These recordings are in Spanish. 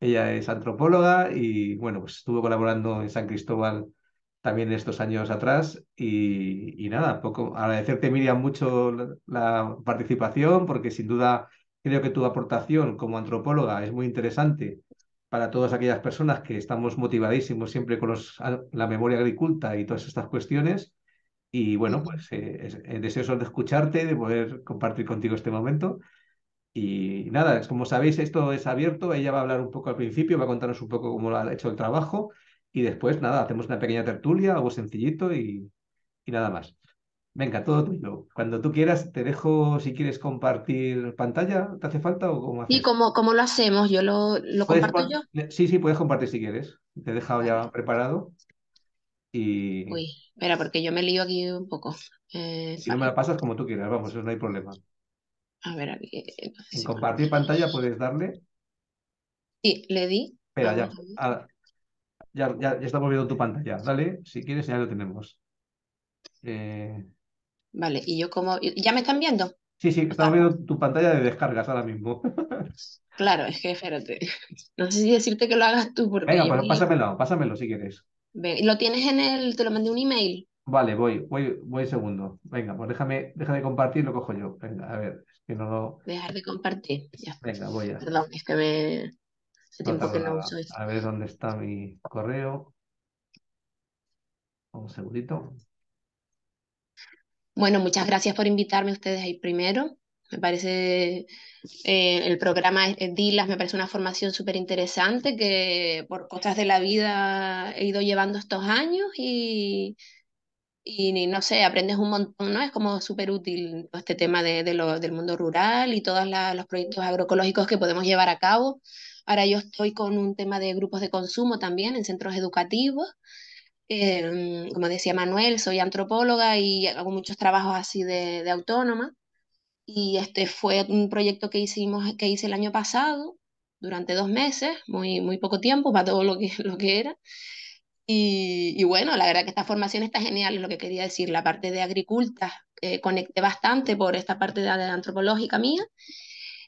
Ella es antropóloga y bueno, pues estuvo colaborando en San Cristóbal también estos años atrás. Y, nada, poco agradecerte, Miriam, mucho la, participación, porque sin duda creo que tu aportación como antropóloga es muy interesante para todas aquellas personas que estamos motivadísimos siempre con la memoria agriculta y todas estas cuestiones. Y bueno, pues eh, eh, deseoso de escucharte, de poder compartir contigo este momento. Y nada, como sabéis, esto es abierto. Ella va a hablar un poco al principio, va a contarnos un poco cómo ha hecho el trabajo. Y después, nada, hacemos una pequeña tertulia, algo sencillito y, nada más. Venga, todo tuyo. Cuando tú quieras, te dejo si quieres compartir pantalla, ¿te hace falta o cómo como, lo hacemos, yo lo, lo comparto yo. Sí, sí, puedes compartir si quieres. Te he dejado ya preparado. Y... Uy, espera, porque yo me lío aquí un poco. Eh, si no me la pasas como tú quieras, vamos, eso no hay problema. A ver, aquí. Eh, eh, compartir pantalla puedes darle. Sí, le di. Espera, ah, ya, ya, ya, ya, estamos viendo tu pantalla. Dale, si quieres, ya lo tenemos. Eh, vale, y yo como. ¿Ya me están viendo? Sí, sí, estamos viendo tu pantalla de descargas ahora mismo. claro, es que espérate. No sé si decirte que lo hagas tú. Porque Venga, pues pásamelo, pásamelo si quieres. ¿Lo tienes en el. Te lo mandé un email? Vale, voy, voy, voy segundo. Venga, pues déjame, déjame compartir, lo cojo yo. Venga, a ver, Dejar de compartir. Venga, voy a... Perdón, es que me... tiempo que no uso A ver dónde está mi correo. Un segundito. Bueno, muchas gracias por invitarme ustedes ahí primero. Me parece eh, el programa DILAS, me parece una formación súper interesante que por cosas de la vida he ido llevando estos años y, y no sé, aprendes un montón, ¿no? Es como súper útil este tema de, de lo, del mundo rural y todos los proyectos agroecológicos que podemos llevar a cabo. Ahora yo estoy con un tema de grupos de consumo también en centros educativos. Eh, como decía Manuel, soy antropóloga y hago muchos trabajos así de, de autónoma. Y este fue un proyecto que hicimos, que hice el año pasado, durante dos meses, muy, muy poco tiempo para todo lo que, lo que era. Y, bueno, la verdad que esta formación está genial, es lo que quería decir. La parte de agricultura eh, conecté bastante por esta parte de, la antropológica mía.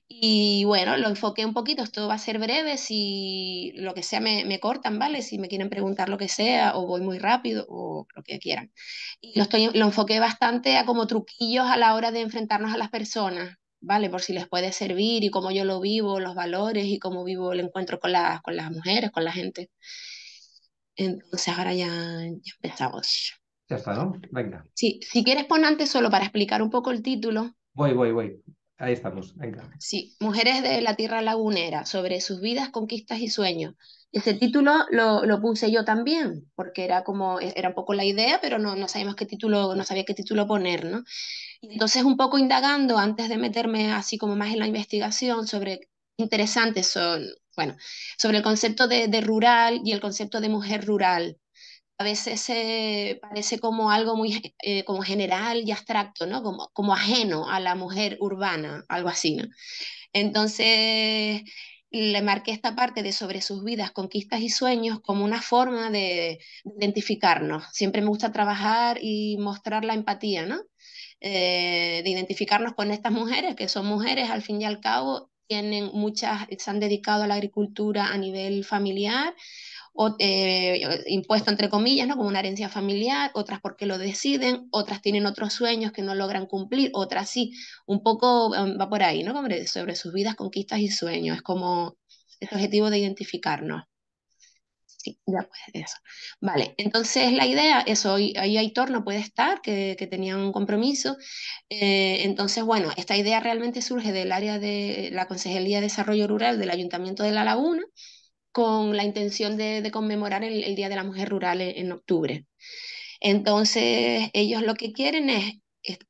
Y bueno, lo enfoqué un poquito, esto va a ser breve, si lo que sea me, cortan, ¿vale? Si me quieren preguntar lo que sea o voy muy rápido o lo que quieran. Y lo, estoy, lo enfoqué bastante a como truquillos a la hora de enfrentarnos a las personas, ¿vale? Por si les puede servir y cómo yo lo vivo, los valores y cómo vivo el encuentro con, las con las mujeres, con la gente. Entonces ahora ya, empezamos. Ya está, ¿no? Venga. Sí, si quieres pon antes solo para explicar un poco el título. Voy, voy, voy. Ahí estamos, venga. Sí, Mujeres de la Tierra Lagunera, sobre sus vidas, conquistas y sueños. Ese título lo, lo, puse yo también, porque era como, e-, era un poco la idea, pero no, no sabíamos qué título, no sabía qué título poner, ¿no? Entonces, un poco indagando, antes de meterme así como más en la investigación sobre interesantes son bueno, sobre el concepto de, rural y el concepto de mujer rural a veces parece como algo muy eh, como general y abstracto, ¿no? Como, como ajeno a la mujer urbana, algo así, Entonces le marqué esta parte de sobre sus vidas, conquistas y sueños como una forma de identificarnos. Siempre me gusta trabajar y mostrar la empatía, ¿no? Eh, de identificarnos con estas mujeres, que son mujeres al fin y al cabo, tienen muchas, se han dedicado a la agricultura a nivel familiar, o, eh, impuesto entre comillas, ¿no? como una herencia familiar, otras porque lo deciden, otras tienen otros sueños que no logran cumplir, otras sí, un poco um, va por ahí, ¿no? sobre sus vidas, conquistas y sueños, es como el objetivo de identificarnos. Sí, ya puede, eso. Vale, entonces la idea, eso, ahí Aitor no puede estar, que, que tenía un compromiso. Eh, entonces, bueno, esta idea realmente surge del área de la Consejería de Desarrollo Rural del Ayuntamiento de La Laguna, con la intención de, conmemorar el, Día de la Mujer Rural en, octubre. Entonces, ellos lo que quieren es,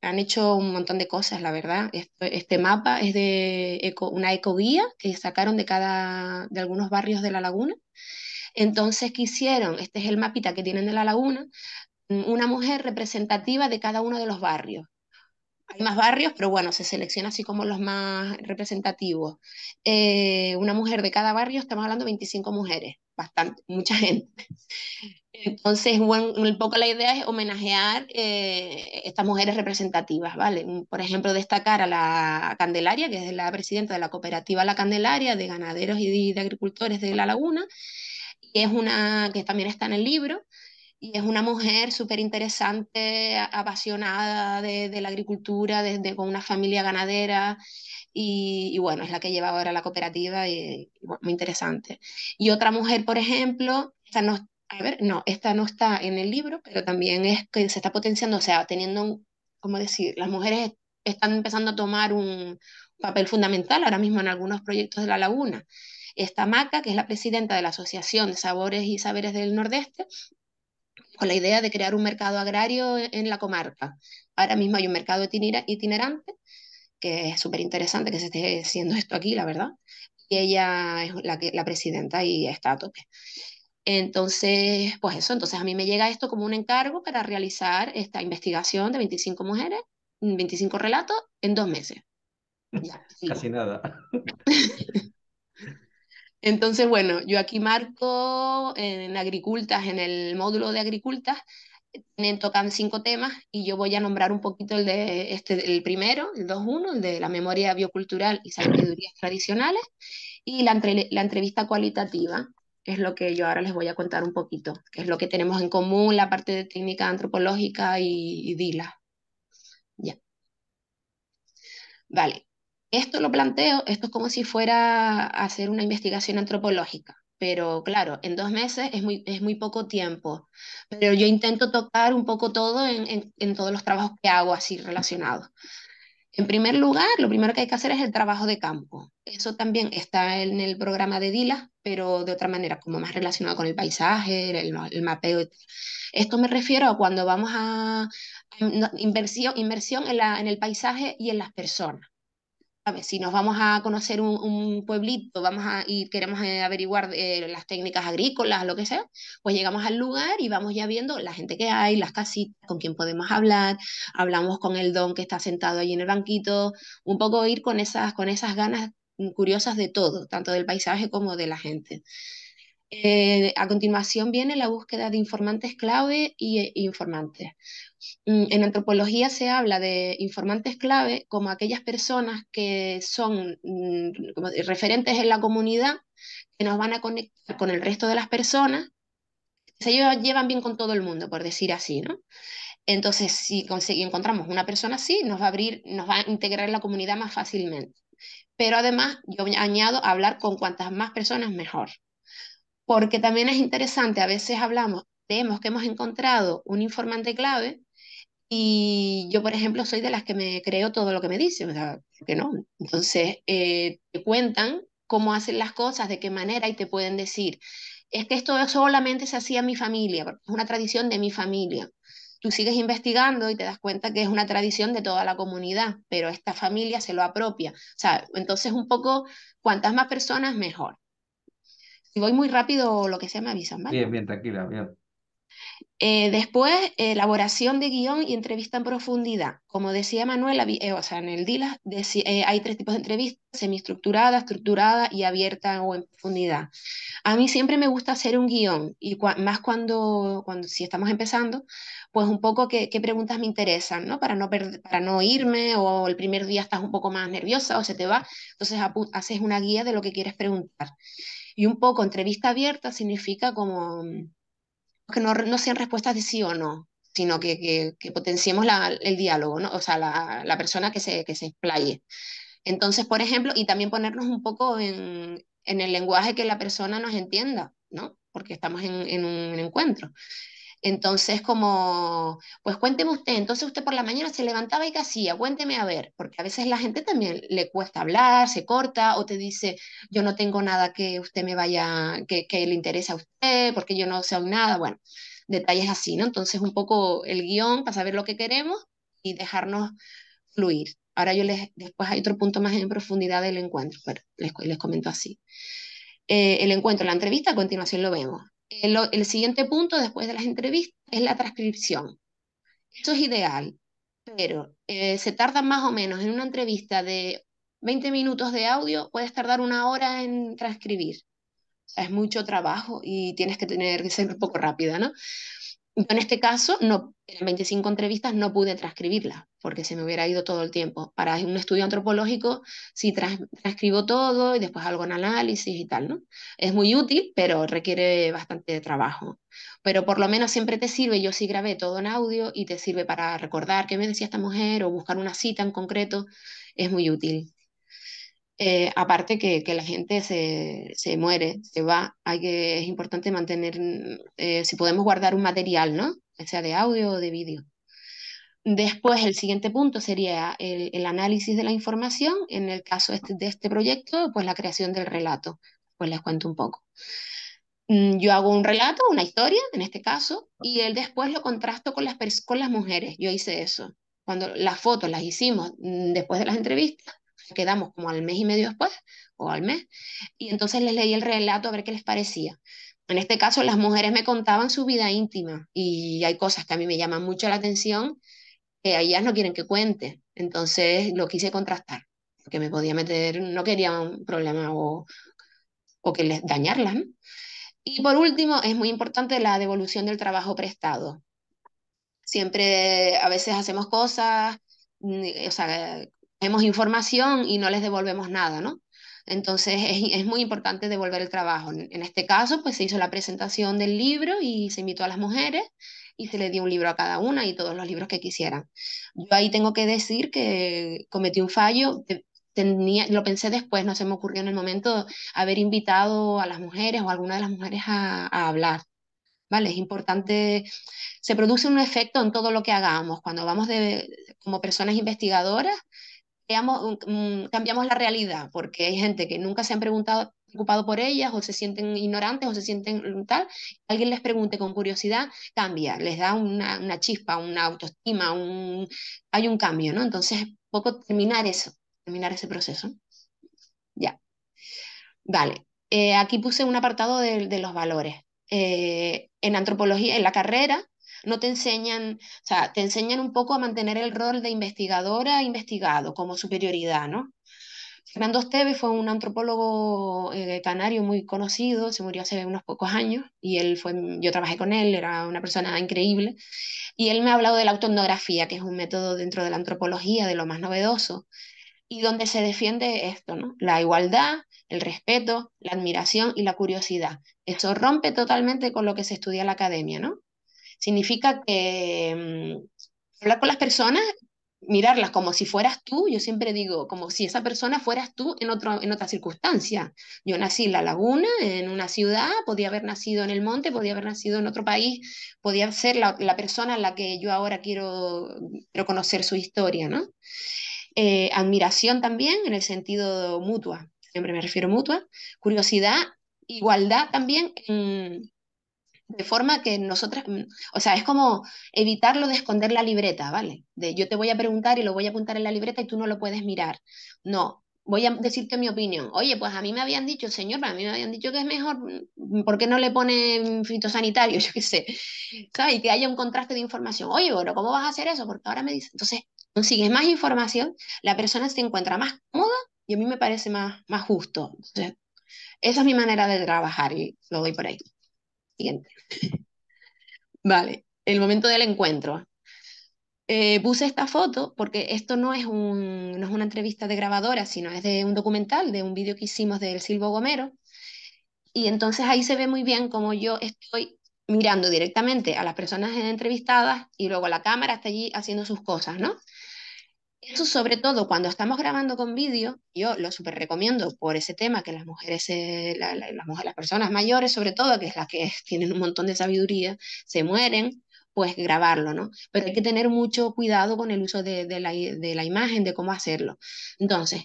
han hecho un montón de cosas, la verdad. Este, mapa es de una ecoguía que sacaron de, cada, de algunos barrios de La Laguna. Entonces, quisieron, Este es el mapita que tienen de la laguna, mm, una mujer representativa de cada uno de los barrios. Hay más barrios, pero bueno, se selecciona así como los más representativos. Eh, una mujer de cada barrio, estamos hablando de 25 mujeres, bastante, mucha gente. Entonces, un poco la idea es homenajear eh, estas mujeres representativas, ¿vale? Mm, por ejemplo, destacar a la Candelaria, que es la presidenta de la cooperativa La Candelaria, de ganaderos y de agricultores de La Laguna, es una que también está en el libro, y es una mujer súper interesante, apasionada de, la agricultura, desde con una familia ganadera. Y, bueno, es la que lleva ahora la cooperativa y, muy interesante. Y otra mujer, por ejemplo, esta no, esta no está en el libro, pero también es que se está potenciando, o sea, teniendo, como decir? Las mujeres están empezando a tomar un papel fundamental ahora mismo en algunos proyectos de la laguna esta Maca, que es la presidenta de la Asociación de Sabores y Saberes del Nordeste, con la idea de crear un mercado agrario e-, en la comarca. Ahora mismo hay un mercado itinerante, que es súper interesante que se esté haciendo esto aquí, la verdad. Y ella es la, la presidenta y está a tope. Entonces, pues eso, entonces a mí me llega esto como un encargo para realizar esta investigación de 25 mujeres, 25 relatos en dos meses. Casi nada. Entonces, bueno, yo aquí marco en agricultas, en el módulo de agricultas, me tocan cinco temas y yo voy a nombrar un poquito el de este, el primero, el 2.1, el de la memoria biocultural y sabidurías tradicionales, y la, entrevista cualitativa, que es lo que yo ahora les voy a contar un poquito, que es lo que tenemos en común, la parte de técnica antropológica y, y DILA. Ya. Vale, esto lo planteo, esto es como si fuera hacer una investigación antropológica, pero claro, en dos meses es muy, es muy poco tiempo, pero yo intento tocar un poco todo en, todos los trabajos que hago así relacionados. En primer lugar, lo primero que hay que hacer es el trabajo de campo. Eso también está en el programa de DILA, pero de otra manera, como más relacionado con el paisaje, el, mapeo. Esto me refiero a cuando vamos a, inversión, en, el paisaje y en las personas. Si nos vamos a conocer un, pueblito, vamos a ir queremos eh, averiguar eh, las técnicas agrícolas, lo que sea, pues llegamos al lugar y vamos ya viendo la gente que hay, las casitas, con quién podemos hablar, hablamos con el don que está sentado ahí en el banquito, un poco ir con esas, con esas ganas mm, curiosas de todo, tanto del paisaje como de la gente. Eh, a continuación viene la búsqueda de informantes clave y, e informantes. Mm, en antropología se habla de informantes clave como aquellas personas que son mm, referentes en la comunidad, que nos van a conectar con el resto de las personas, se llevan bien con todo el mundo, por decir así, Entonces, si encontramos una persona así, nos va a abrir, nos va a integrar en la comunidad más fácilmente. Pero además, yo añado hablar con cuantas más personas mejor porque también es interesante, a veces hablamos, vemos que hemos encontrado un informante clave y yo, por ejemplo, soy de las que me creo todo lo que me dicen, que no. Entonces, eh, te cuentan cómo hacen las cosas, de qué manera y te pueden decir, es que esto solamente se hacía en mi familia, es una tradición de mi familia. Tú sigues investigando y te das cuenta que es una tradición de toda la comunidad, pero esta familia se lo apropia. O entonces un poco, cuantas más personas, mejor. Si voy muy rápido lo que sea, me avisan, ¿vale? Bien, bien, tranquila, bien. Eh, después, elaboración de guión y entrevista en profundidad. Como decía Manuel, eh, o sea, en el DILA eh, hay tres tipos de entrevistas, semiestructurada, estructurada y abierta o en profundidad. A mí siempre me gusta hacer un guión, y más cuando, cuando, si estamos empezando, pues un poco qué, qué preguntas me interesan, ¿no? Para no, para no irme o el primer día estás un poco más nerviosa o se te va, entonces haces una guía de lo que quieres preguntar. Y un poco entrevista abierta significa como mm, que no, sean respuestas de sí o no, sino que, que, potenciemos el diálogo, ¿no? o sea, la, persona que se, que se explaye. Entonces, por ejemplo, y también ponernos un poco en, el lenguaje que la persona nos entienda, ¿no? porque estamos en, en un encuentro. Entonces, como, pues cuénteme usted, entonces usted por la mañana se levantaba y qué hacía, cuénteme a ver, porque a veces la gente también le cuesta hablar, se corta o te dice, yo no tengo nada que usted me vaya, que, le interesa a usted, porque yo no sé nada, bueno, detalles así, ¿no? Entonces, un poco el guión para saber lo que queremos y dejarnos fluir. Ahora yo les, después hay otro punto más en profundidad del encuentro, pero les, comento así. Eh, el encuentro, la entrevista, a continuación lo vemos. El, siguiente punto después de las entrevistas es la transcripción. Eso es ideal, pero eh, se tarda más o menos en una entrevista de 20 minutos de audio, puedes tardar una hora en transcribir. es mucho trabajo y tienes que tener que ser un poco rápida, ¿no? Yo en este caso, no, en 25 entrevistas no pude transcribirla, porque se me hubiera ido todo el tiempo. Para un estudio antropológico, si transcribo todo y después hago un análisis y tal, ¿no? Es muy útil, pero requiere bastante trabajo. Pero por lo menos siempre te sirve, yo sí grabé todo en audio y te sirve para recordar qué me decía esta mujer o buscar una cita en concreto, es muy útil. Eh, aparte que, que, la gente se, muere, se va, hay que, es importante mantener, mm, eh, si podemos guardar un material, ¿no? sea de audio o de vídeo. Después, el siguiente punto sería el, análisis de la información. En el caso este, de este proyecto, pues la creación del relato. Pues les cuento un poco. Mm, yo hago un relato, una historia, en este caso, y él después lo contrasto con las, con las mujeres. Yo hice eso. Cuando las fotos las hicimos mm, después de las entrevistas, quedamos como al mes y medio después, o al mes, y entonces les leí el relato a ver qué les parecía. En este caso, las mujeres me contaban su vida íntima y hay cosas que a mí me llaman mucho la atención que a ellas no quieren que cuente. Entonces lo quise contrastar, porque me podía meter, no quería un problema o, o que les dañarlas. Y por último, es muy importante la devolución del trabajo prestado. Siempre, a veces hacemos cosas, mm, o sea, tenemos información y no les devolvemos nada, ¿no? Entonces es, muy importante devolver el trabajo. En este caso, pues se hizo la presentación del libro y se invitó a las mujeres y se le dio un libro a cada una y todos los libros que quisieran. Yo ahí tengo que decir que cometí un fallo. Tenía, lo pensé después, no se me ocurrió en el momento haber invitado a las mujeres o alguna de las mujeres a, a hablar. ¿Vale? Es importante, se produce un efecto en todo lo que hagamos. Cuando vamos de, como personas investigadoras, Mm, cambiamos la realidad, porque hay gente que nunca se han preguntado preocupado por ellas o se sienten ignorantes o se sienten mm, tal, alguien les pregunte con curiosidad, cambia, les da una, chispa, una autoestima, un, hay un cambio, ¿no? Entonces, poco terminar eso, terminar ese proceso. Ya. Vale, eh, aquí puse un apartado de, los valores. Eh, en antropología, en la carrera, no te enseñan, o sea, te enseñan un poco a mantener el rol de investigadora, e investigado, como superioridad, ¿no? Fernando Esteves fue un antropólogo eh, canario muy conocido, se murió hace unos pocos años y él fue, yo trabajé con él, era una persona increíble y él me ha hablado de la autonografía, que es un método dentro de la antropología de lo más novedoso y donde se defiende esto, ¿no? La igualdad, el respeto, la admiración y la curiosidad. Eso rompe totalmente con lo que se estudia en la academia, ¿no? Significa que mm, hablar con las personas, mirarlas como si fueras tú, yo siempre digo, como si esa persona fueras tú en, en otra circunstancia. Yo nací en la laguna, en una ciudad, podía haber nacido en el monte, podía haber nacido en otro país, podía ser la, persona a la que yo ahora quiero, conocer su historia, eh, admiración también en el sentido mutua, siempre me refiero mutua, curiosidad, igualdad también en, de forma que nosotras, mm, o sea, es como evitarlo de esconder la libreta, ¿vale? De yo te voy a preguntar y lo voy a apuntar en la libreta y tú no lo puedes mirar. No, voy a decirte mi opinión. Oye, pues a mí me habían dicho, señor, a mí me habían dicho que es mejor, mm, ¿por qué no le ponen fitosanitario? Yo qué sé, ¿sabes? Y que haya un contraste de información. Oye, bueno, ¿cómo vas a hacer eso? Porque ahora me dice, entonces consigues más información, la persona se encuentra más cómoda y a mí me parece más, más justo. Entonces, esa es mi manera de trabajar y lo doy por ahí. Siguiente. Vale, el momento del encuentro. Eh, puse esta foto porque esto no es, un, no es una entrevista de grabadora, sino es de un documental, de un vídeo que hicimos del Silvo Gomero. Y entonces ahí se ve muy bien cómo yo estoy mirando directamente a las personas entrevistadas y luego la cámara está allí haciendo sus cosas, ¿no? Eso sobre todo cuando estamos grabando con vídeo, yo lo súper recomiendo por ese tema que las mujeres, eh, las, personas mayores sobre todo, que es las que tienen un montón de sabiduría, se mueren, pues grabarlo, ¿no? Pero hay que tener mucho cuidado con el uso de, la, imagen, de cómo hacerlo. Entonces,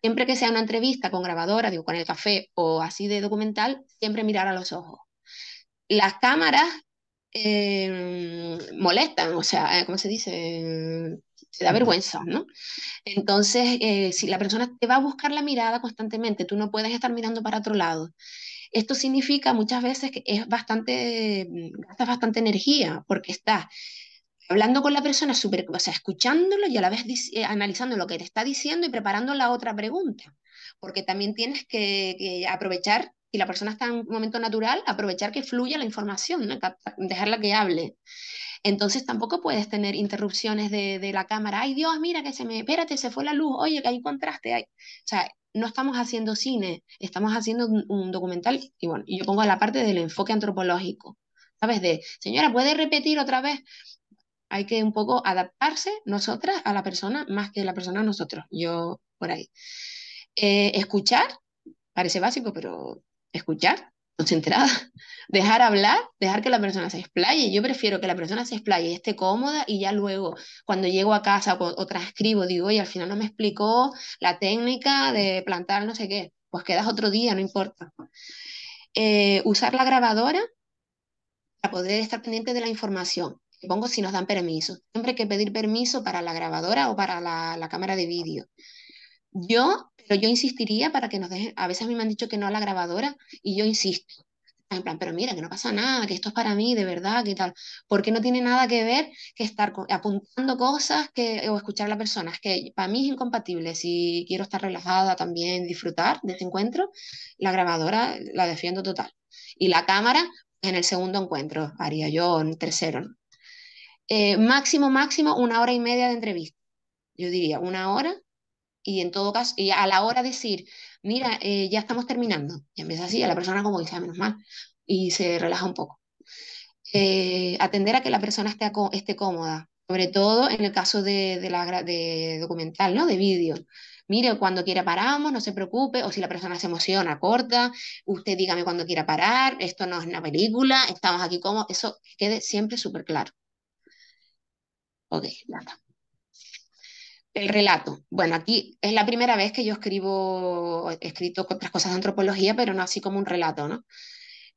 siempre que sea una entrevista con grabadora, digo, con el café o así de documental, siempre mirar a los ojos. Las cámaras eh, molestan, o sea, eh, ¿cómo se dice? se da vergüenza, ¿no? Entonces, eh, si la persona te va a buscar la mirada constantemente, tú no puedes estar mirando para otro lado. Esto significa muchas veces que es bastante, mm, gastas bastante energía porque estás hablando con la persona, super, o sea, escuchándolo y a la vez eh, analizando lo que te está diciendo y preparando la otra pregunta, porque también tienes que, aprovechar si la persona está en un momento natural, aprovechar que fluya la información, dejarla que hable. Entonces tampoco puedes tener interrupciones de, de la cámara. Ay Dios, mira que se me, espérate, se fue la luz, oye, que hay contraste. O sea, no estamos haciendo cine, estamos haciendo un, documental. Y bueno, y yo pongo la parte del enfoque antropológico. ¿Sabes? De, señora, ¿puede repetir otra vez? Hay que un poco adaptarse nosotras a la persona más que la persona a nosotros. Yo por ahí. Eh, escuchar, parece básico, pero escuchar concentrada, dejar hablar, dejar que la persona se explaye. Yo prefiero que la persona se explaye y esté cómoda y ya luego, cuando llego a casa o, transcribo, digo, oye, al final no me explicó la técnica de plantar no sé qué, pues quedas otro día, no importa. Eh, usar la grabadora para poder estar pendiente de la información. Pongo si nos dan permiso. Siempre hay que pedir permiso para la grabadora o para la, la cámara de vídeo. Yo pero yo insistiría para que nos dejen, a veces a mí me han dicho que no a la grabadora y yo insisto. En plan, pero mira, que no pasa nada, que esto es para mí, de verdad, que tal. Porque no tiene nada que ver que estar apuntando cosas que, o escuchar a la persona. Es que para mí es incompatible. Si quiero estar relajada también, disfrutar de este encuentro, la grabadora la defiendo total. Y la cámara en el segundo encuentro, haría yo, en tercero. Eh, máximo, máximo, una hora y media de entrevista. Yo diría una hora y en todo caso, y a la hora de decir, mira, eh, ya estamos terminando, y empieza así, a la persona como dice, ah, menos mal, y se relaja un poco. Eh, atender a que la persona esté, esté cómoda, sobre todo en el caso de, la, documental, ¿no? De vídeo. Mire, cuando quiera paramos, no se preocupe, o si la persona se emociona, corta, usted dígame cuando quiera parar, esto no es una película, estamos aquí como, eso quede siempre súper claro. Ok, ya el relato. Bueno, aquí es la primera vez que yo escribo, escrito otras cosas de antropología, pero no así como un relato, ¿no?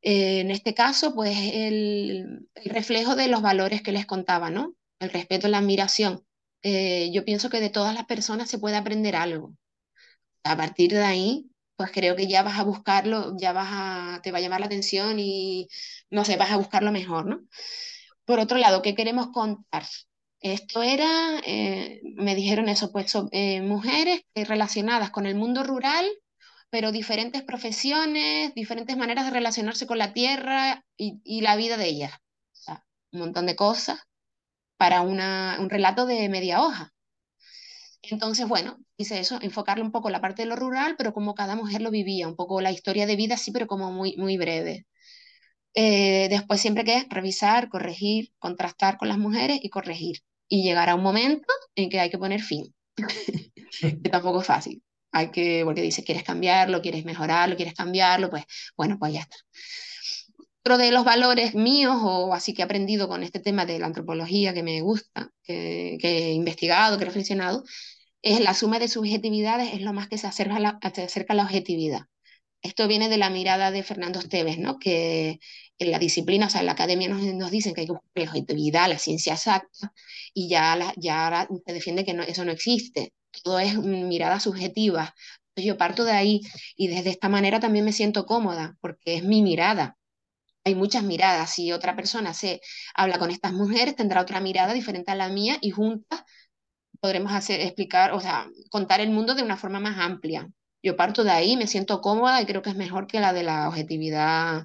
Eh, en este caso, pues el, reflejo de los valores que les contaba, ¿no? El respeto, la admiración. Eh, yo pienso que de todas las personas se puede aprender algo. A partir de ahí, pues creo que ya vas a buscarlo, ya vas a, te va a llamar la atención y, no sé, vas a buscarlo mejor, ¿no? Por otro lado, ¿qué queremos contar? Esto era, eh, me dijeron eso, pues eh, mujeres eh, relacionadas con el mundo rural, pero diferentes profesiones, diferentes maneras de relacionarse con la tierra y, la vida de ella O sea, un montón de cosas para un relato de media hoja. Entonces, bueno, hice eso, enfocarle un poco la parte de lo rural, pero como cada mujer lo vivía, un poco la historia de vida, sí, pero como muy, muy breve. después siempre que es revisar, corregir, contrastar con las mujeres y corregir y llegará un momento en que hay que poner fin, que tampoco es fácil. Hay que, porque dices, quieres cambiarlo, quieres mejorarlo, quieres cambiarlo, pues bueno, pues ya está. Otro de los valores míos, o así que he aprendido con este tema de la antropología que me gusta, que, he investigado, que he reflexionado, es la suma de subjetividades es lo más que se acerca a la, la objetividad. Esto viene de la mirada de Fernando Esteves, ¿no? que en la disciplina, o sea, en la academia nos, dicen que hay que buscar la objetividad, la ciencia exacta, y ya, la, ya ahora se defiende que eso no existe. Todo es mirada subjetiva. Yo parto de ahí y desde esta manera también me siento cómoda, porque es mi mirada. Hay muchas miradas. Si otra persona se habla con estas mujeres, tendrá otra mirada diferente a la mía y juntas podremos hacer, explicar, o sea, contar el mundo de una forma más amplia. Yo parto de ahí, me siento cómoda y creo que es mejor que la de la objetividad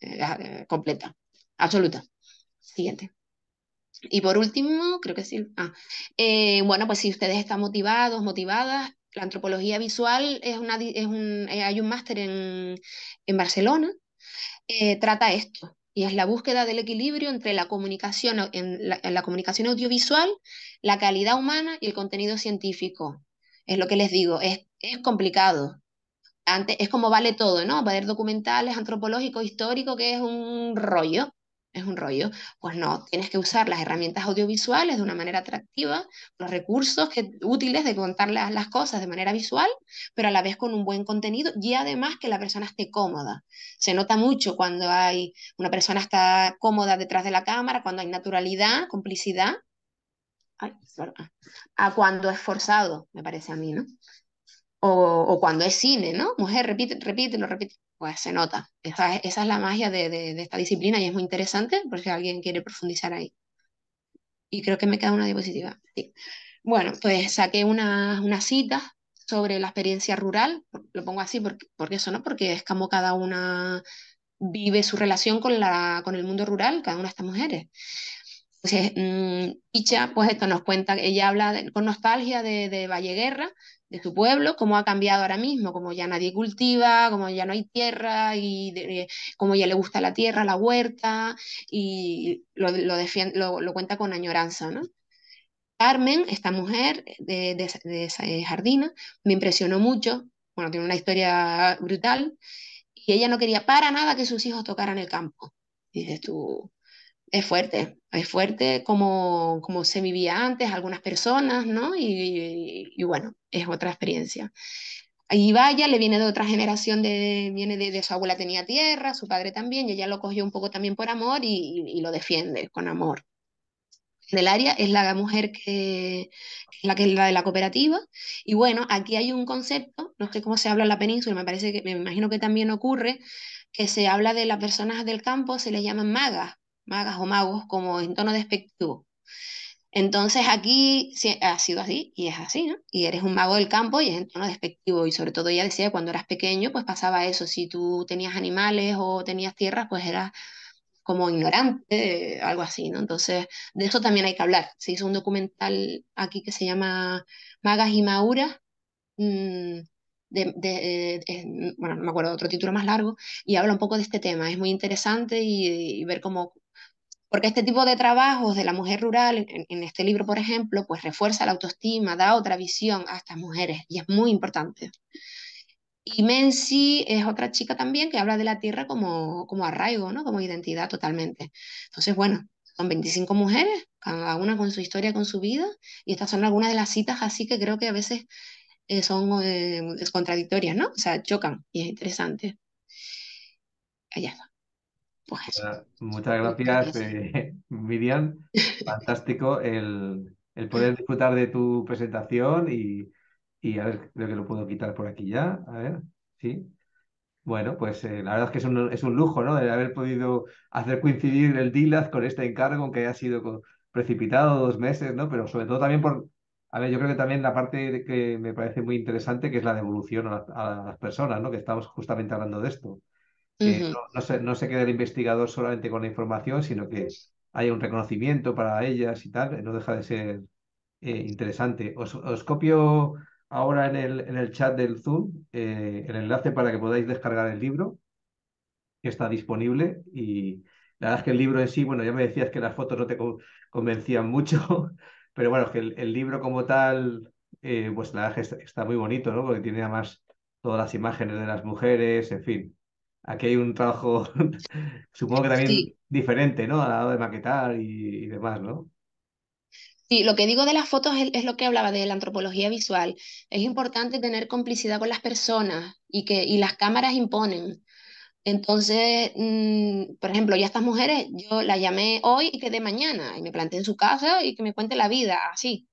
eh, completa, absoluta. Siguiente. Y por último, creo que sí. Ah, eh, bueno, pues si ustedes están motivados, motivadas, la antropología visual es una, un, eh, hay un máster en, Barcelona, trata esto, y es la búsqueda del equilibrio entre la comunicación, comunicación audiovisual, la calidad humana y el contenido científico. Es lo que les digo, es, es complicado, antes, es como vale todo, ¿no? Va a documentales, antropológico, histórico, que es un rollo, es un rollo. Pues no, tienes que usar las herramientas audiovisuales de una manera atractiva, los recursos que, útiles de contar las, cosas de manera visual, pero a la vez con un buen contenido y además que la persona esté cómoda. Se nota mucho cuando hay una persona está cómoda detrás de la cámara, cuando hay naturalidad, complicidad, a ah, cuando es forzado, me parece a mí, ¿no? O, cuando es cine, ¿no? Mujer, repite, lo repite. Pues se nota. Esa, es la magia de, esta disciplina y es muy interesante porque alguien quiere profundizar ahí. Y creo que me queda una diapositiva. Bueno, pues saqué una cita sobre la experiencia rural, lo pongo así porque, eso, ¿no? Porque es como cada una vive su relación con, la, con el mundo rural, cada una de estas mujeres. Entonces, mm, Picha, pues esto nos cuenta, ella habla con nostalgia de, de Valleguerra, de su pueblo, cómo ha cambiado ahora mismo, cómo ya nadie cultiva, cómo ya no hay tierra y eh, cómo ya le gusta la tierra, la huerta, y lo, lo, cuenta con añoranza, ¿no? Carmen, esta mujer de, esa eh, Jardina, me impresionó mucho, bueno, tiene una historia brutal, y ella no quería para nada que sus hijos tocaran el campo. Dices tú, es fuerte, es fuerte como, como se vivía antes algunas personas, ¿no? Y, bueno, es otra experiencia. Y vaya, le viene de otra generación, de, viene de, su abuela tenía tierra, su padre también, y ella lo cogió un poco también por amor y, lo defiende con amor. Del área es la mujer que, la que es la de la cooperativa. Y bueno, aquí hay un concepto, no sé cómo se habla en la península, me parece que, me imagino que también ocurre, que se habla de las personas del campo, se les llaman magas, magas o magos, como en tono despectivo. Entonces aquí ha sido así y es así, ¿no? Y eres un mago del campo y es en tono despectivo. Y sobre todo ella decía cuando eras pequeño, pues pasaba eso. Si tú tenías animales o tenías tierras, pues eras como ignorante, algo así, ¿no? Entonces, de eso también hay que hablar. Se hizo un documental aquí que se llama Magas y Maura, mm, de, eh, bueno, no me acuerdo otro título más largo, y habla un poco de este tema. Es muy interesante y ver cómo porque este tipo de trabajos de la mujer rural, en, este libro, por ejemplo, pues refuerza la autoestima, da otra visión a estas mujeres y es muy importante. Y Menzi es otra chica también que habla de la tierra como, como arraigo, ¿no? como identidad totalmente. Entonces, bueno, son 25 mujeres, cada una con su historia, con su vida, y estas son algunas de las citas así que creo que a veces eh, son eh, contradictorias, ¿no? O sea, chocan y es interesante. Allá está. Pues, ah, muchas pues, gracias, eh, Miriam. Fantástico el, poder disfrutar de tu presentación y, a ver, creo que lo puedo quitar por aquí ya. A ver, sí. Bueno, pues eh, la verdad es que es un, lujo, ¿no? De haber podido hacer coincidir el DILAZ con este encargo, que haya sido precipitado dos meses, ¿no? Pero sobre todo también por. A ver, yo creo que también la parte que me parece muy interesante, que es la devolución a, a las personas, ¿no? Que estamos justamente hablando de esto no, se, queda el investigador solamente con la información, sino que hay un reconocimiento para ellas y tal, eh, no deja de ser eh, interesante. Os, copio ahora en el, en el chat del Zoom eh, el enlace para que podáis descargar el libro, que está disponible. Y la verdad es que el libro en sí, bueno, ya me decías que las fotos no te convencían mucho, pero bueno, que el, libro como tal, pues la verdad es que está muy bonito, ¿no? Porque tiene además todas las imágenes de las mujeres, en fin aquí hay un trabajo, supongo que también diferente, ¿no? A la de maquetar y, demás, ¿no? Sí, lo que digo de las fotos es, lo que hablaba de la antropología visual. Es importante tener complicidad con las personas y que y las cámaras imponen. Entonces, mm, por ejemplo, ya estas mujeres, yo las llamé hoy y quedé mañana y me planté en su casa y que me cuente la vida, así.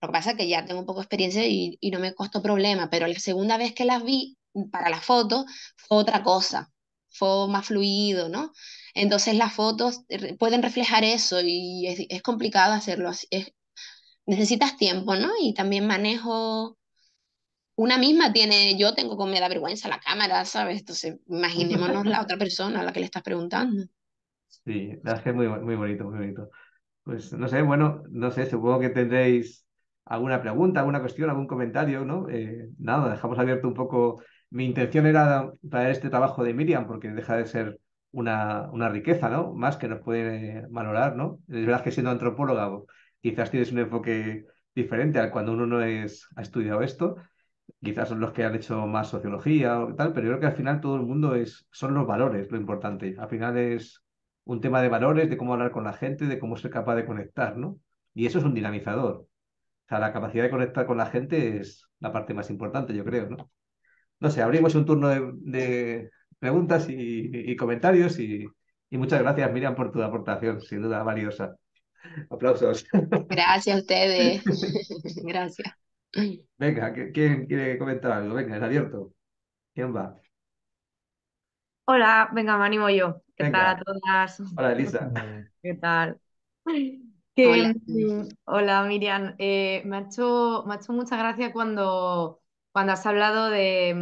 Lo que pasa es que ya tengo un poco de experiencia y, y no me costó problema, pero la segunda vez que las vi, para la foto fue otra cosa, fue más fluido, ¿no? Entonces las fotos pueden reflejar eso y es, complicado hacerlo así. necesitas tiempo, ¿no? Y también manejo, una misma tiene, yo tengo con me da vergüenza la cámara, ¿sabes? Entonces imaginémonos la otra persona a la que le estás preguntando. Sí, es es muy, muy bonito, muy bonito. Pues no sé, bueno, no sé, supongo que tendréis alguna pregunta, alguna cuestión, algún comentario, ¿no? Eh, nada, dejamos abierto un poco mi intención era traer este trabajo de Miriam porque deja de ser una, una riqueza, ¿no? Más que nos puede valorar, ¿no? Es verdad que siendo antropóloga quizás tienes un enfoque diferente al cuando uno no es, ha estudiado esto. Quizás son los que han hecho más sociología o tal, pero yo creo que al final todo el mundo es, son los valores lo importante. Al final es un tema de valores, de cómo hablar con la gente, de cómo ser capaz de conectar, ¿no? Y eso es un dinamizador. O sea, la capacidad de conectar con la gente es la parte más importante, yo creo, ¿no? no sé, abrimos un turno de, preguntas y, comentarios y, muchas gracias, Miriam, por tu aportación, sin duda valiosa. Aplausos. Gracias a ustedes. gracias. Venga, ¿quién quiere comentar algo? Venga, es abierto. ¿Quién va? Hola, venga, me animo yo. ¿Qué tal a todas? Hola, Elisa. ¿Qué tal? hola. Mm, Miriam. Eh, me, ha hecho, me ha hecho mucha gracia cuando cuando has hablado de,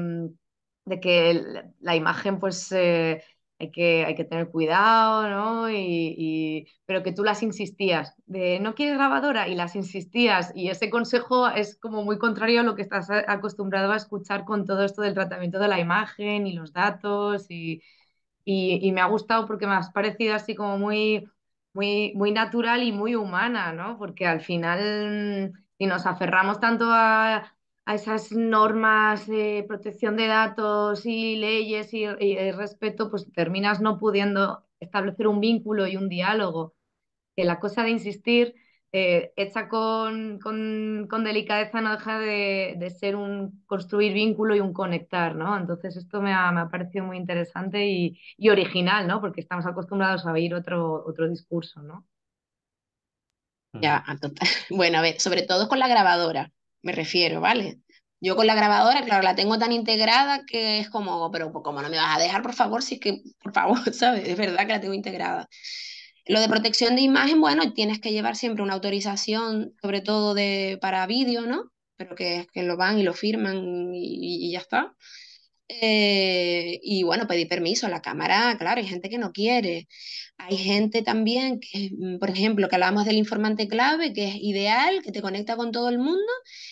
mm, que la imagen, pues eh, hay, que, hay que tener cuidado, ¿no? Y, pero que tú las insistías, de no quieres grabadora y las insistías, y ese consejo es como muy contrario a lo que estás acostumbrado a escuchar con todo esto del tratamiento de la imagen y los datos, y, me ha gustado porque me has parecido así como muy, muy, muy natural y muy humana, ¿no? Porque al final mm, si nos aferramos tanto a, a esas normas de protección de datos y leyes y, respeto, pues terminas no pudiendo establecer un vínculo y un diálogo. Que la cosa de insistir, eh, hecha con, con, delicadeza, no deja de, ser un construir vínculo y un conectar, ¿no? Entonces esto me ha, parecido muy interesante y, original, ¿no? Porque estamos acostumbrados a oír otro, otro discurso, ¿no? Ya, bueno, a ver, sobre todo con la grabadora, me refiero, ¿vale? Yo con la grabadora, claro, la tengo tan integrada que es como, pero pues, como no me vas a dejar, por favor, si es que, por favor, ¿sabes? Es verdad que la tengo integrada. Lo de protección de imagen, bueno, tienes que llevar siempre una autorización, sobre todo de, para vídeo, ¿no? Pero que, es que lo van y lo firman y ya está. Eh, y bueno, pedí permiso a la cámara, claro, hay gente que no quiere. Hay gente también que, mm, por ejemplo, que hablábamos del informante clave, que es ideal, que te conecta con todo el mundo,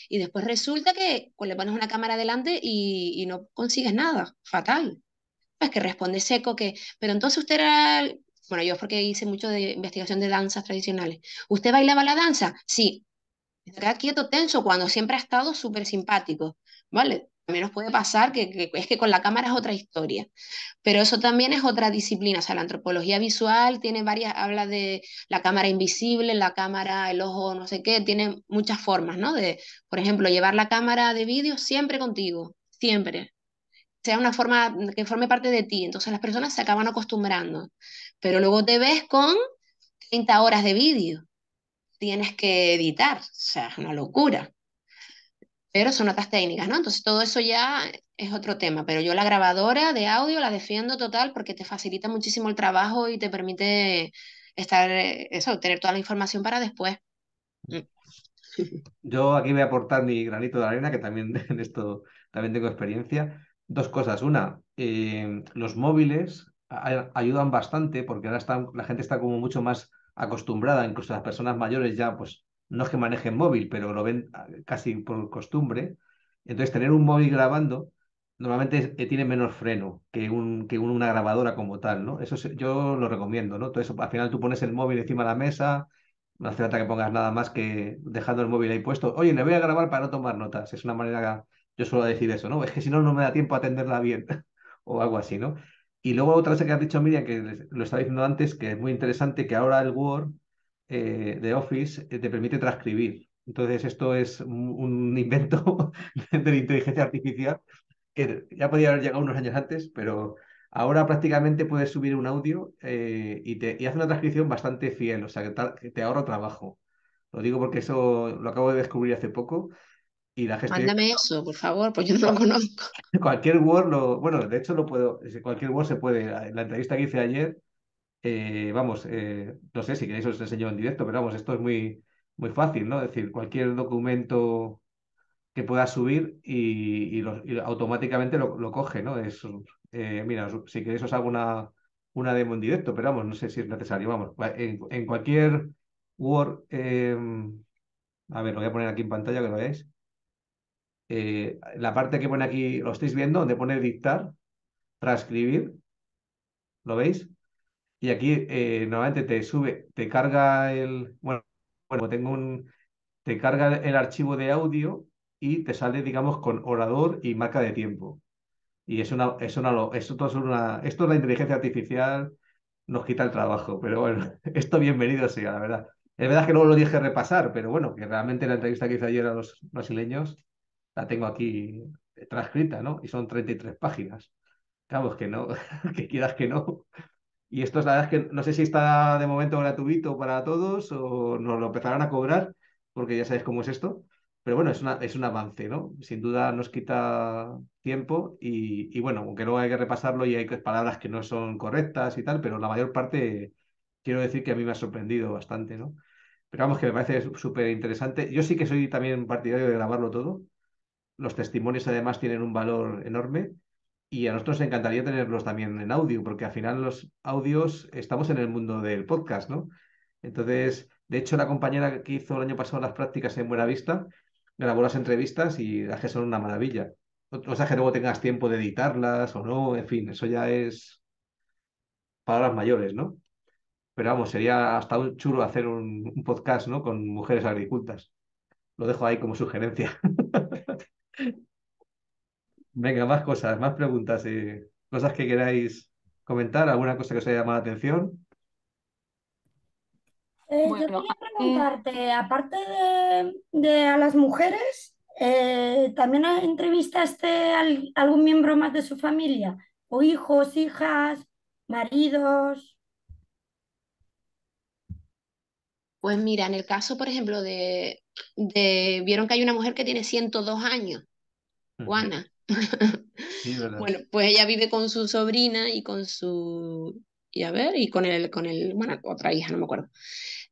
y después resulta que pues, le pones una cámara delante y, no consigues nada, fatal. pues que responde seco, que, pero entonces usted era, bueno, yo es porque hice mucho de investigación de danzas tradicionales. ¿Usted bailaba la danza? Sí. Está quieto, tenso, cuando siempre ha estado súper simpático, ¿vale? también nos puede pasar que, es que con la cámara es otra historia, pero eso también es otra disciplina, o sea, la antropología visual tiene varias, habla de la cámara invisible, la cámara, el ojo, no sé qué, tiene muchas formas, ¿no? De, por ejemplo, llevar la cámara de vídeo siempre contigo, siempre, sea una forma que forme parte de ti, entonces las personas se acaban acostumbrando, pero luego te ves con 30 horas de vídeo, tienes que editar, o sea, es una locura pero son otras técnicas, ¿no? Entonces todo eso ya es otro tema, pero yo la grabadora de audio la defiendo total porque te facilita muchísimo el trabajo y te permite estar, eh, eso, tener toda la información para después. Mm. Yo aquí voy a aportar mi granito de arena, que también en esto también tengo experiencia. Dos cosas. Una, eh, los móviles ayudan bastante porque ahora están, la gente está como mucho más acostumbrada, incluso las personas mayores ya, pues no es que manejen móvil, pero lo ven ah, casi por costumbre. Entonces, tener un móvil grabando normalmente eh, tiene menos freno que, un, que una grabadora como tal, ¿no? Eso yo lo recomiendo, ¿no? Todo al final tú pones el móvil encima de la mesa, no hace falta que pongas nada más que dejando el móvil ahí puesto. Oye, le voy a grabar para no tomar notas. Es una manera, yo suelo decir eso, ¿no? Es que si no, no me da tiempo a atenderla bien o algo así, ¿no? Y luego otra cosa que has dicho, Miriam, que lo estaba diciendo antes, que es muy interesante, que ahora el Word eh, de Office eh, te permite transcribir. Entonces, esto es un, invento de la inteligencia artificial que ya podía haber llegado unos años antes, pero ahora prácticamente puedes subir un audio eh, y, te, y hace una transcripción bastante fiel, o sea, que, te ahorra trabajo. Lo digo porque eso lo acabo de descubrir hace poco y la gestión... Mándame eso, por favor, pues yo no lo conozco. Cualquier Word, lo, bueno, de hecho lo puedo, cualquier Word se puede, en la entrevista que hice ayer eh, vamos, eh, no sé si queréis os enseño en directo, pero vamos, esto es muy, muy fácil, ¿no? Es decir, cualquier documento que pueda subir y, automáticamente lo, coge, ¿no? Es, eh, mira, si queréis os hago una, una demo en directo, pero vamos, no sé si es necesario, vamos, en, cualquier Word, a ver, lo voy a poner aquí en pantalla que lo veáis. la parte que pone aquí, lo estáis viendo, donde pone dictar, transcribir, ¿lo veis? Y aquí nuevamente eh, normalmente te sube, te carga el. Bueno, bueno, tengo un. Te carga el archivo de audio y te sale, digamos, con orador y marca de tiempo. Y es una, es una, esto es una, esto es la inteligencia artificial, nos quita el trabajo, pero bueno, esto bienvenido sea, la verdad. Es verdad que luego lo dije repasar, pero bueno, que realmente la entrevista que hice ayer a los brasileños la tengo aquí transcrita, ¿no? Y son 33 páginas. Claro, que no, que quieras que no, y esto es la verdad que no sé si está de momento gratuito para todos o nos lo empezarán a cobrar, porque ya sabéis cómo es esto. Pero bueno, es, una, es un avance, ¿no? Sin duda nos quita tiempo y, y bueno, aunque luego hay que repasarlo y hay palabras que no son correctas y tal, pero la mayor parte quiero decir que a mí me ha sorprendido bastante, ¿no? Pero vamos, que me parece súper interesante. Yo sí que soy también partidario de grabarlo todo. Los testimonios además tienen un valor enorme y a nosotros nos encantaría tenerlos también en audio, porque al final los audios estamos en el mundo del podcast, ¿no? Entonces, de hecho, la compañera que hizo el año pasado las prácticas en Buena Vista grabó las entrevistas y las que son una maravilla. O sea, que luego tengas tiempo de editarlas o no, en fin, eso ya es palabras mayores, ¿no? Pero vamos, sería hasta un chulo hacer un, un podcast, ¿no? Con mujeres agricultas. Lo dejo ahí como sugerencia. Venga, más cosas, más preguntas y eh, cosas que queráis comentar, alguna cosa que os haya llamado la atención. Eh, yo quería eh, preguntarte, aparte de, a las mujeres, ¿también entrevistaste a algún miembro más de su familia? ¿O hijos, hijas, maridos? Pues mira, en el caso, por ejemplo, de, vieron que hay una mujer que tiene 102 años, Juana. Bueno, pues ella vive con su sobrina y con su y a ver, y con el, con el, bueno, otra hija, no me acuerdo.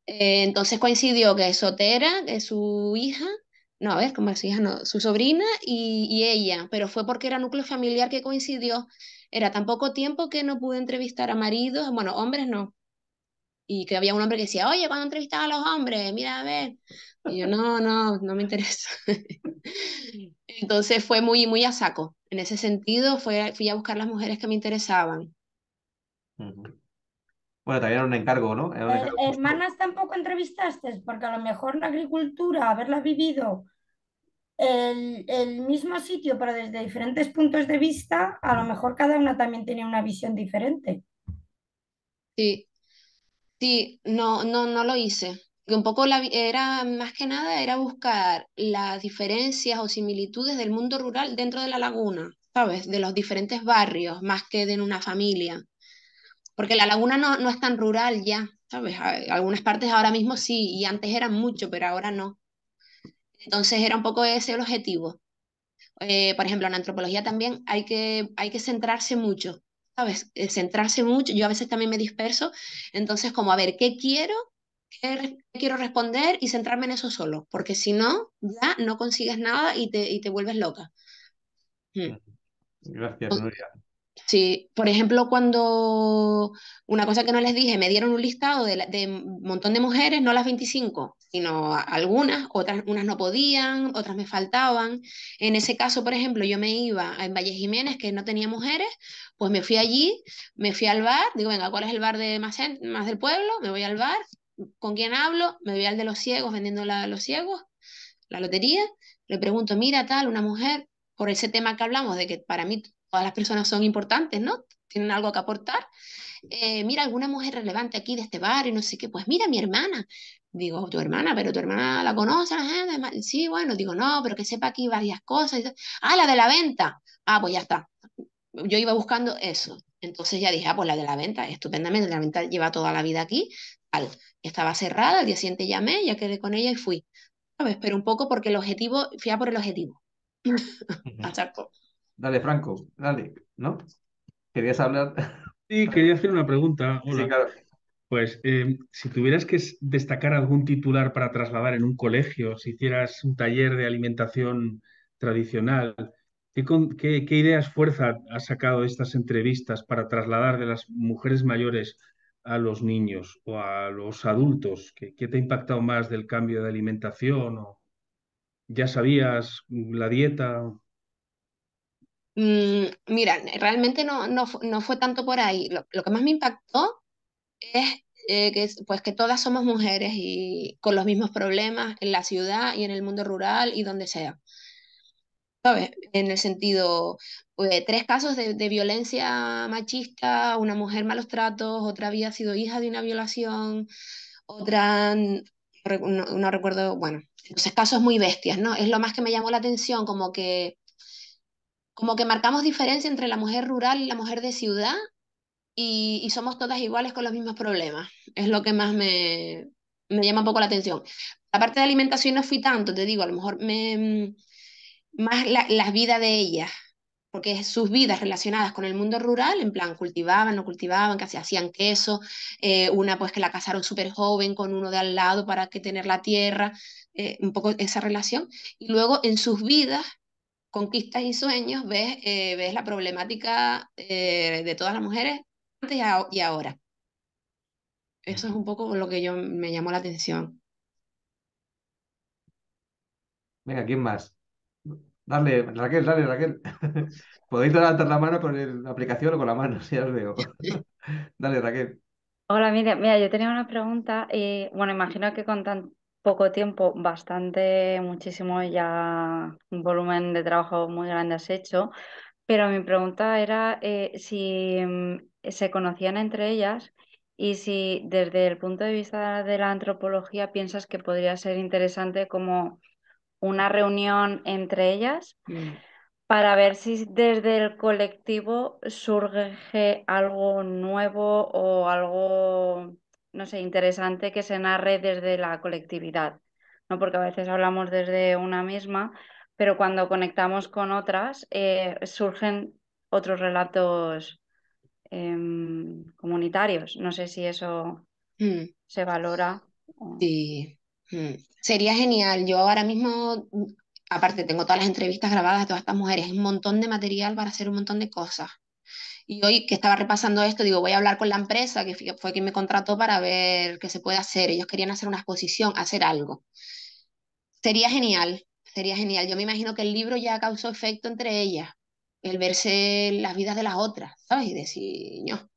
Eh, entonces coincidió que Sotera, que su hija, no, a ver, como su hija, no, su sobrina y, y, ella, pero fue porque era núcleo familiar que coincidió. Era tan poco tiempo que no pude entrevistar a maridos, bueno, hombres no, y que había un hombre que decía, oye, cuando entrevistaba a los hombres, mira, a ver. Y yo, no, no, no me interesa. Entonces fue muy, muy a saco. En ese sentido, fue, fui a buscar las mujeres que me interesaban. Bueno, también era un encargo, ¿no? Eh, hermanas tampoco entrevistaste, porque a lo mejor la agricultura, haberla vivido el, el mismo sitio, pero desde diferentes puntos de vista, a lo mejor cada una también tenía una visión diferente. Sí, Sí, no, no, no lo hice. un poco la, era, más que nada, era buscar las diferencias o similitudes del mundo rural dentro de la laguna, ¿sabes? De los diferentes barrios, más que de una familia. Porque la laguna no, no es tan rural ya, ¿sabes? Algunas partes ahora mismo sí, y antes eran mucho, pero ahora no. Entonces era un poco ese el objetivo. Eh, por ejemplo, en antropología también hay que, hay que centrarse mucho ¿sabes? Eh, centrarse mucho, yo a veces también me disperso, entonces como a ver, ¿qué quiero? ¿Qué quiero responder? Y centrarme en eso solo, porque si no, ya no consigues nada y te, te vuelves loca. Hmm. Gracias, Nuria. Sí, por ejemplo, cuando una cosa que no les dije, me dieron un listado de, un montón de mujeres, no las 25, sino algunas, otras unas no podían, otras me faltaban. En ese caso, por ejemplo, yo me iba en Valle Jiménez, que no tenía mujeres, pues me fui allí, me fui al bar, digo, venga, ¿cuál es el bar de más, más del pueblo? Me voy al bar, ¿con quién hablo? Me voy al de los ciegos, vendiendo la, los ciegos, la lotería, le pregunto, mira tal, una mujer, por ese tema que hablamos de que para mí todas las personas son importantes, ¿no? Tienen algo que aportar. Eh, mira, alguna mujer relevante aquí de este barrio, no sé qué, pues mira, mi hermana. Digo, tu hermana, pero tu hermana la conoce, Sí, bueno, digo, no, pero que sepa aquí varias cosas. Ah, la de la venta. Ah, pues ya está. Yo iba buscando eso. Entonces ya dije, ah, pues la de la venta, estupendamente, la venta lleva toda la vida aquí. Al, estaba cerrada, al día siguiente llamé, ya quedé con ella y fui. A ver, espero un poco porque el objetivo, fui a por el objetivo. a Dale, Franco, dale, ¿no? ¿Querías hablar? Sí, quería hacer una pregunta. Sí, claro. Pues eh, si tuvieras que destacar algún titular para trasladar en un colegio, si hicieras un taller de alimentación tradicional, ¿qué, ideas fuerza has sacado de estas entrevistas para trasladar de las mujeres mayores a los niños o a los adultos? ¿Qué, te ha impactado más del cambio de alimentación? O, ¿Ya sabías la dieta? Mm, mira, realmente no, no, no, fue tanto por ahí. Lo, lo que más me impactó es eh, que, pues que todas somos mujeres y con los mismos problemas en la ciudad y en el mundo rural y donde sea. ¿Sabes? En el sentido, pues, tres casos de, de, violencia machista, una mujer malos tratos, otra había sido hija de una violación, otra, mm, no, recuerdo, bueno, entonces casos muy bestias, ¿no? Es lo más que me llamó la atención, como que como que marcamos diferencia entre la mujer rural y la mujer de ciudad y, y, somos todas iguales con los mismos problemas. Es lo que más me, me llama un poco la atención. aparte de alimentación no fui tanto, te digo, a lo mejor me, mm, más las la vidas de ellas, porque sus vidas relacionadas con el mundo rural, en plan, cultivaban, no cultivaban, casi hacían queso, eh, una pues que la casaron súper joven con uno de al lado para que tener la tierra, eh, un poco esa relación, y luego en sus vidas Conquistas y Sueños ves, eh, ves la problemática eh, de todas las mujeres antes y ahora. Eso es un poco lo que yo me llamó la atención. Venga, ¿quién más? Dale, Raquel, dale, Raquel. Podéis levantar la mano con la aplicación o con la mano, si ya os veo. dale, Raquel. Hola, mira, mira, yo tenía una pregunta. Eh, bueno, imagino que con, tan, poco tiempo, bastante, muchísimo, ya un volumen de trabajo muy grande has hecho, pero mi pregunta era eh, si mm, se conocían entre ellas y si desde el punto de vista de la antropología piensas que podría ser interesante como una reunión entre ellas. Mm. para ver si desde el colectivo surge algo nuevo o algo no sé, interesante que se narre desde la colectividad, ¿no? Porque a veces hablamos desde una misma, pero cuando conectamos con otras eh, surgen otros relatos em, comunitarios. No sé si eso hmm. se valora. Sí, hmm. sería genial. Yo ahora mismo, aparte tengo todas las entrevistas grabadas de todas estas mujeres, un montón de material para hacer un montón de cosas. Y hoy que estaba repasando esto, digo, voy a hablar con la empresa, que fue quien me contrató para ver qué se puede hacer. Ellos querían hacer una exposición, hacer algo. Sería genial, sería genial. Yo me imagino que el libro ya causó efecto entre ellas, el verse las vidas de las otras, ¿sabes? Y decir, no.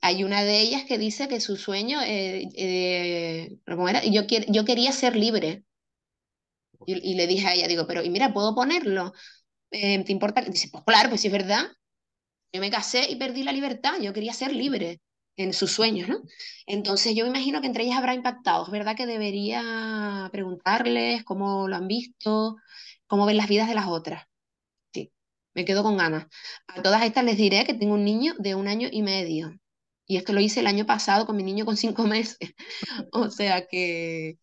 Hay una de ellas que dice que su sueño, eh, eh, era? Yo, quería ser libre. Y, le dije a ella, digo, pero y mira, ¿puedo ponerlo? Eh, ¿Te importa? Dice, pues claro, pues si es verdad. Yo me casé y perdí la libertad, yo quería ser libre en sus sueños, ¿no? Entonces yo me imagino que entre ellas habrá impactado. Es verdad que debería preguntarles cómo lo han visto, cómo ven las vidas de las otras. Sí, me quedo con ganas. A todas estas les diré que tengo un niño de un año y medio. Y esto lo hice el año pasado con mi niño con cinco meses. o sea que,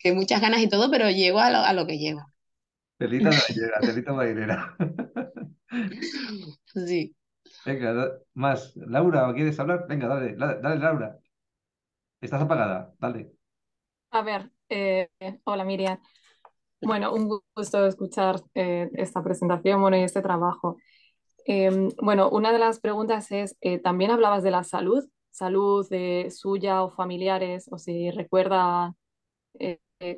que muchas ganas y todo, pero llego a lo, a lo que llego. Telita bailera, telita Sí. Venga, más. Laura, ¿quieres hablar? Venga, dale, dale, Laura. Estás apagada, dale. A ver, eh, hola Miriam. Bueno, un gusto escuchar eh, esta presentación bueno, y este trabajo. Eh, bueno, una de las preguntas es, también hablabas de la salud, salud de suya o familiares, o si recuerda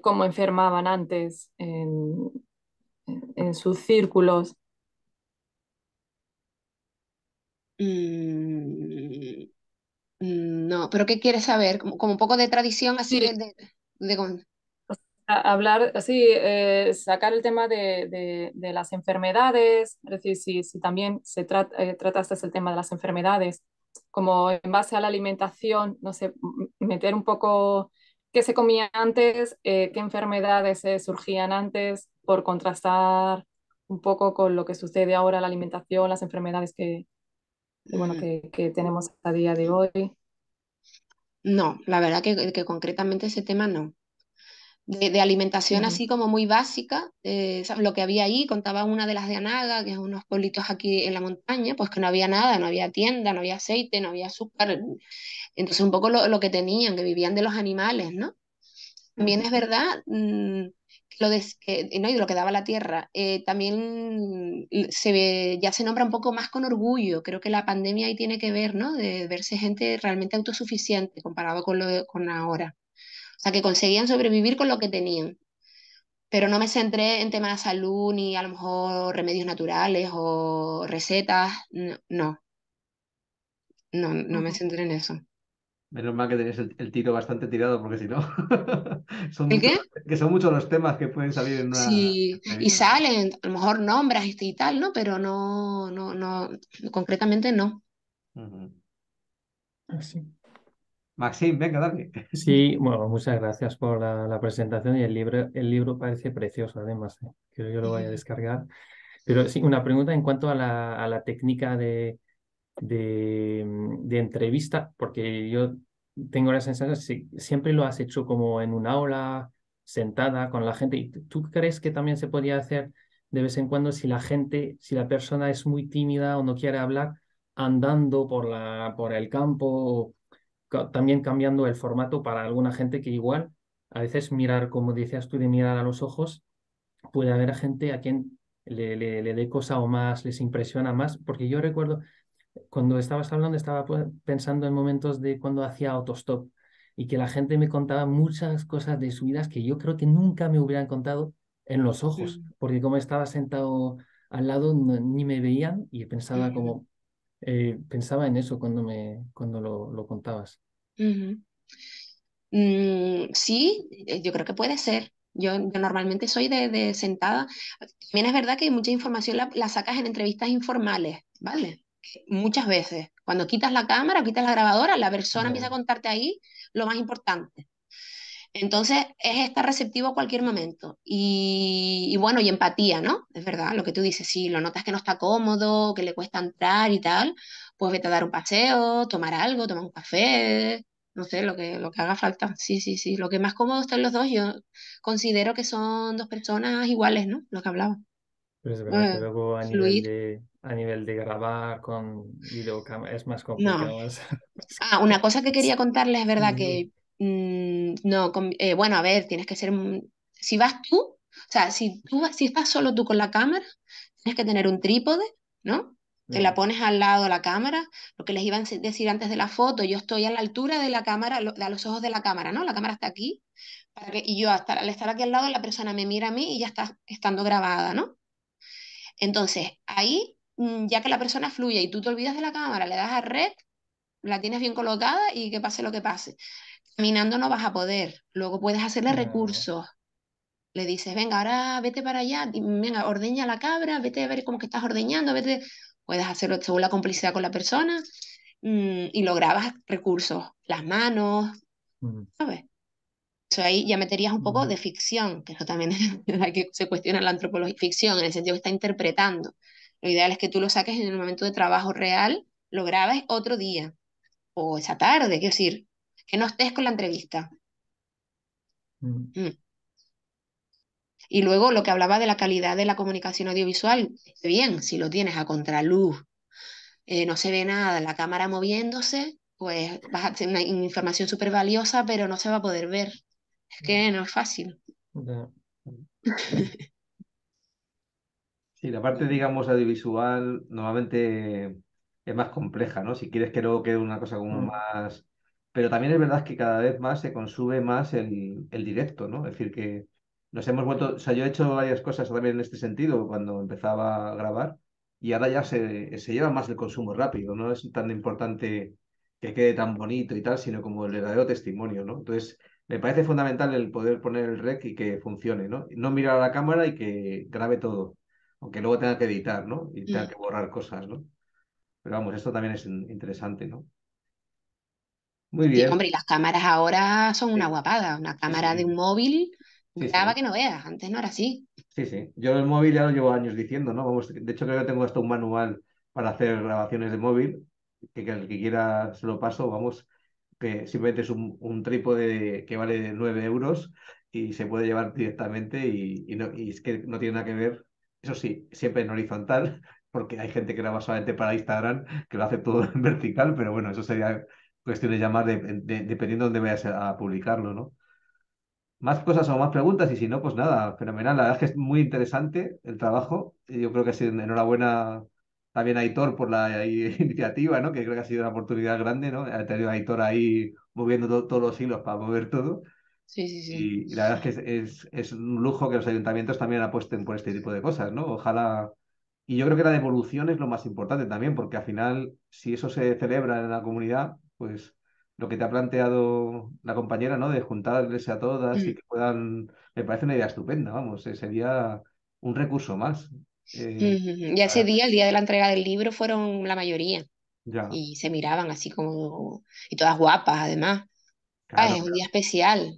cómo enfermaban antes, en, en sus círculos? Mm, mm, no, pero ¿qué quieres saber? Como, un poco de tradición así de, hablar, sí, eh, sacar el tema de, las enfermedades, es decir, si, si también se eh, trataste el tema de las enfermedades, como en base a la alimentación, no sé, meter un poco qué se comía antes, eh, qué enfermedades surgían antes, por contrastar un poco con lo que sucede ahora, la alimentación, las enfermedades que, que bueno, mm. que, que, tenemos a día de hoy. No, la verdad que, que concretamente ese tema no de, alimentación así como muy básica, eh, lo que había ahí, contaba una de las de Anaga, que es unos pueblitos aquí en la montaña, pues que no había nada, no había tienda, no había aceite, no había azúcar, entonces un poco lo, que tenían, que vivían de los animales, ¿no? También es verdad mm, lo de, eh, no, y lo que daba la tierra. Eh, también se ya se nombra un poco más con orgullo. Creo que la pandemia ahí tiene que ver, ¿no? De verse gente realmente autosuficiente comparado con, lo de, con ahora. O sea, que conseguían sobrevivir con lo que tenían. Pero no me centré en temas de salud ni a lo mejor remedios naturales o recetas. No. No, no, me centré en eso. Menos mal que tenés el, tiro bastante tirado, porque si no. son que son muchos los temas que pueden salir en una. Sí, y salen, a lo mejor nombras y tal, ¿no? Pero no, no, no, concretamente no. Así. Ah, Maxim, venga, dale. Sí, bueno, muchas gracias por la, presentación y el libro, el libro parece precioso además, ¿eh? que yo lo voy a descargar. Pero sí, una pregunta en cuanto a la, a la técnica de, entrevista, porque yo tengo la sensación, que siempre lo has hecho como en una aula, sentada con la gente, ¿y tú crees que también se podría hacer de vez en cuando si la gente, si la persona es muy tímida o no quiere hablar, andando por, la, por el campo? también cambiando el formato para alguna gente que igual, a veces mirar, como decías tú, de mirar a los ojos, puede haber gente a quien le, le, dé cosa o más, les impresiona más, porque yo recuerdo, cuando estabas hablando, estaba pensando en momentos de cuando hacía autostop y que la gente me contaba muchas cosas de subidas que yo creo que nunca me hubieran contado en los ojos, porque como estaba sentado al lado ni me veían y pensaba como, eh, pensaba en eso cuando, me, cuando lo, contabas. Mm, sí, eh, yo creo que puede ser. Yo, normalmente soy de, sentada. También es verdad que mucha información la, sacas en entrevistas informales, ¿vale? muchas veces. Cuando quitas la cámara quitas la grabadora, la persona empieza a contarte ahí lo más importante. Entonces, es estar receptivo a cualquier momento. Y, bueno, y empatía, ¿no? Es verdad, lo que tú dices, si lo notas que no está cómodo, que le cuesta entrar y tal, pues vete a dar un paseo, tomar algo, tomar un café, no sé, lo que, lo que haga falta. Sí, sí, sí. Lo que más cómodo están los dos, yo considero que son dos personas iguales, ¿no? Lo que hablaba. Pero es verdad que luego a nivel, de, grabar con videocámara es más complicado. Ah, una cosa que quería contarles es verdad que Mm, no, eh, bueno, a ver, tienes que ser... Si vas tú, o sea, si, tú, si estás solo tú con la cámara, tienes que tener un trípode, ¿no? Te la pones al lado de la cámara, lo que les iban a decir antes de la foto, yo estoy a la altura de la cámara, a los ojos de la cámara, ¿no? La cámara está aquí, y yo hasta, al estar aquí al lado, la persona me mira a mí y ya está estando grabada, ¿no? Entonces, ahí, mm, ya que la persona fluye y tú te olvidas de la cámara, le das a red, la tienes bien colocada y que pase lo que pase minando no vas a poder. Luego puedes hacerle recursos. Le dices, venga, ahora vete para allá, venga, ordeña la cabra, vete a ver cómo que estás ordeñando, vete. Puedes hacerlo según la complicidad con la persona y mm, y lograbas recursos, las manos, ¿sabes? Eso ahí ya meterías un poco de ficción, que eso también es la que se cuestiona la antropología, ficción, en el sentido que está interpretando. Lo ideal es que tú lo saques en el momento de trabajo real, lo grabes otro día o esa tarde, quiero decir, que no estés con la entrevista. Mm. Mm. Y luego lo que hablaba de la calidad de la comunicación audiovisual, bien, si lo tienes a contraluz, eh, no se ve nada, la cámara moviéndose, pues vas a tener una información súper valiosa, pero no se va a poder ver. Es que mm. no es fácil. Sí, la parte, digamos, audiovisual normalmente es más compleja, ¿no? Si quieres que luego quede una cosa como más pero también es verdad que cada vez más se consume más el, directo, ¿no? Es decir, que nos hemos vuelto, o sea, yo he hecho varias cosas también en este sentido cuando empezaba a grabar y ahora ya se, se lleva más el consumo rápido, no es tan importante que quede tan bonito y tal, sino como el verdadero testimonio, ¿no? Entonces, me parece fundamental el poder poner el rec y que funcione, ¿no? No mirar a la cámara y que grabe todo, aunque luego tenga que editar, ¿no? Y tenga mm. que borrar cosas, ¿no? Pero vamos, esto también es interesante, ¿no? Muy bien. hombre, y las cámaras ahora son una guapada. Una cámara de un móvil graba que no veas. Antes no era así. Sí, sí. Yo el móvil ya lo llevo años diciendo, ¿no? Vamos, de hecho creo que tengo hasta un manual para hacer grabaciones de móvil, que, el que quiera se lo paso, vamos, que simplemente es un, un trípode que vale 9 euros y se puede llevar directamente y, no, y es que no tiene nada que ver, eso sí, siempre en horizontal, porque hay gente que graba solamente para Instagram, que lo hace todo en vertical, pero bueno, eso sería cuestiones de llamar dependiendo de dónde vayas a publicarlo, ¿no? Más cosas o más preguntas y si no, pues nada, fenomenal. La verdad es que es muy interesante el trabajo. Yo creo que enhorabuena también a Aitor por la iniciativa, ¿no? Que creo que ha sido una oportunidad grande, ¿no? Ha tenido a Aitor ahí moviendo todos los hilos para mover todo. Sí, sí, sí. Y, la verdad es que es, un lujo que los ayuntamientos también apuesten por este tipo de cosas, ¿no? Ojalá. Y yo creo que la devolución es lo más importante también, porque al final, si eso se celebra en la comunidad, pues lo que te ha planteado la compañera, ¿no? De juntarles a todas y mm. que puedan, me parece una idea estupenda, vamos, eh, sería un recurso más. Eh, y ese día, el día de la entrega del libro, fueron la mayoría. Y se miraban así como, y todas guapas además. Ah, es un día especial.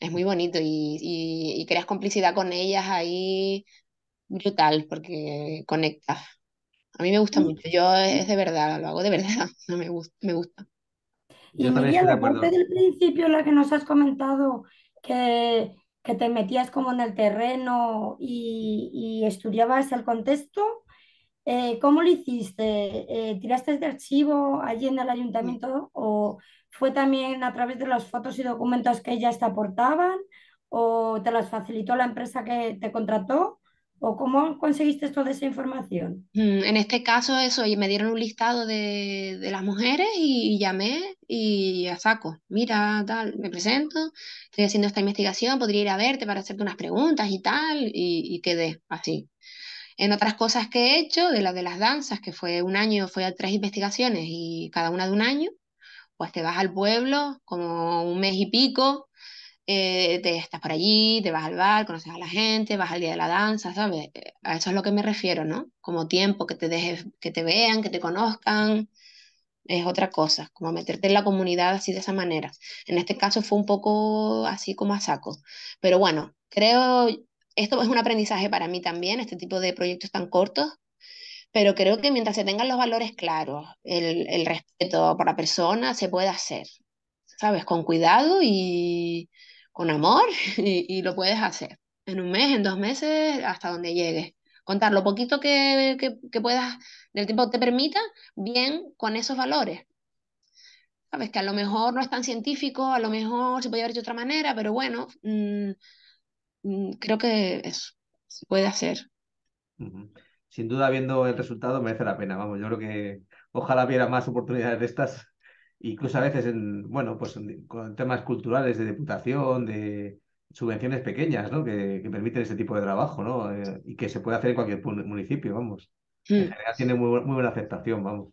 Es muy bonito y, y, y creas complicidad con ellas ahí brutal porque conectas. A mí me gusta mm. mucho, yo es de verdad, lo hago de verdad, me gusta. Me gusta. Y yo la parte del principio, la que nos has comentado, que, te metías como en el terreno y, y estudiabas el contexto, eh, ¿cómo lo hiciste? Eh, ¿Tiraste de archivo allí en el ayuntamiento o fue también a través de las fotos y documentos que ellas te aportaban o te las facilitó la empresa que te contrató? ¿O cómo conseguiste toda esa información? Mm, en este caso, eso, me dieron un listado de, de las mujeres y, llamé y a saco. Mira, tal, me presento, estoy haciendo esta investigación, podría ir a verte para hacerte unas preguntas y tal, y, quedé así. En otras cosas que he hecho, de las de las danzas, que fue un año, fue a tres investigaciones y cada una de un año, pues te vas al pueblo como un mes y pico, eh, te estás por allí, te vas al bar, conoces a la gente, vas al día de la danza, ¿sabes? Eh, a eso es lo que me refiero, ¿no? Como tiempo, que te dejes, que te vean, que te conozcan, es otra cosa, como meterte en la comunidad así de esa manera. En este caso fue un poco así como a saco, pero bueno, creo, esto es un aprendizaje para mí también, este tipo de proyectos tan cortos, pero creo que mientras se tengan los valores claros, el, el respeto por la persona, se puede hacer, ¿sabes? Con cuidado y, con amor y, lo puedes hacer. En un mes, en dos meses, hasta donde llegues. Contar lo poquito que, que, puedas, del tiempo que te permita, bien con esos valores. Sabes que a lo mejor no es tan científico, a lo mejor se puede haber hecho de otra manera, pero bueno, mm, mm, creo que eso se puede hacer. Sin duda, viendo el resultado, merece la pena. Vamos, yo creo que ojalá hubiera más oportunidades de estas incluso a veces en, bueno, pues con temas culturales de deputación, de subvenciones pequeñas, ¿no? Que, permiten ese tipo de trabajo, ¿no? Eh, y que se puede hacer en cualquier municipio, vamos. Mm. En general tiene muy, muy buena aceptación, vamos.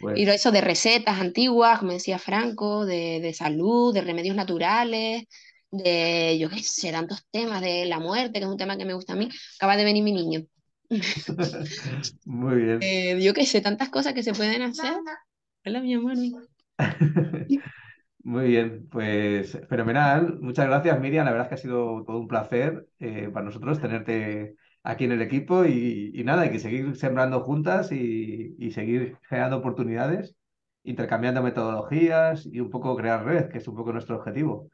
Pues y eso de recetas antiguas, como decía Franco, de, salud, de remedios naturales, de, yo qué sé, tantos temas, de la muerte, que es un tema que me gusta a mí. Acaba de venir mi niño. Muy bien. Eh, yo qué sé, tantas cosas que se pueden hacer. Hola, mi amor. Muy bien, pues fenomenal. Muchas gracias, Miriam. La verdad es que ha sido todo un placer eh, para nosotros tenerte aquí en el equipo y, nada, hay que seguir sembrando juntas y, y, seguir generando oportunidades, intercambiando metodologías y un poco crear red, que es un poco nuestro objetivo.